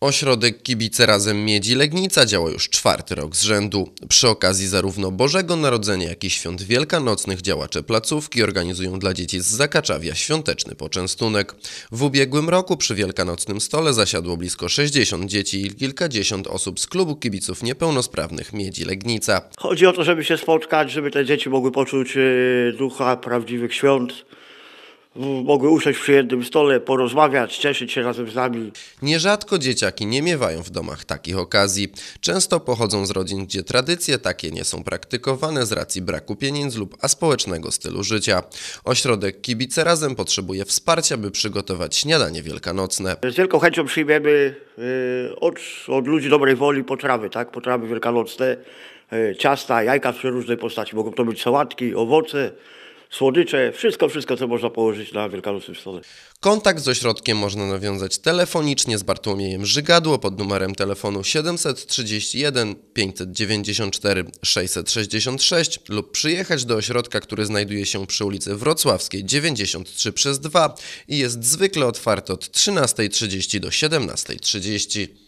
Ośrodek Kibice Razem Miedzi Legnica działa już czwarty rok z rzędu. Przy okazji zarówno Bożego Narodzenia, jak i Świąt Wielkanocnych działacze placówki organizują dla dzieci z Zakaczawia świąteczny poczęstunek. W ubiegłym roku przy wielkanocnym stole zasiadło blisko 60 dzieci i kilkadziesiąt osób z klubu kibiców niepełnosprawnych Miedzi Legnica. Chodzi o to, żeby się spotkać, żeby te dzieci mogły poczuć e, ducha prawdziwych świąt mogły usiąść przy jednym stole, porozmawiać, cieszyć się razem z nami. Nierzadko dzieciaki nie miewają w domach takich okazji. Często pochodzą z rodzin, gdzie tradycje takie nie są praktykowane z racji braku pieniędzy lub aspołecznego stylu życia. Ośrodek Kibice Razem potrzebuje wsparcia, by przygotować śniadanie wielkanocne. Z wielką chęcią przyjmiemy y, od, od ludzi dobrej woli potrawy, tak? potrawy wielkanocne, y, ciasta, jajka w różnej postaci. Mogą to być sałatki, owoce, słodycze, wszystko, wszystko, co można położyć na wielkanocnym stole. Kontakt z ośrodkiem można nawiązać telefonicznie z Bartłomiejem Żygadło pod numerem telefonu 731 594 666 lub przyjechać do ośrodka, który znajduje się przy ulicy Wrocławskiej 93 przez 2 i jest zwykle otwarty od 13.30 do 17.30.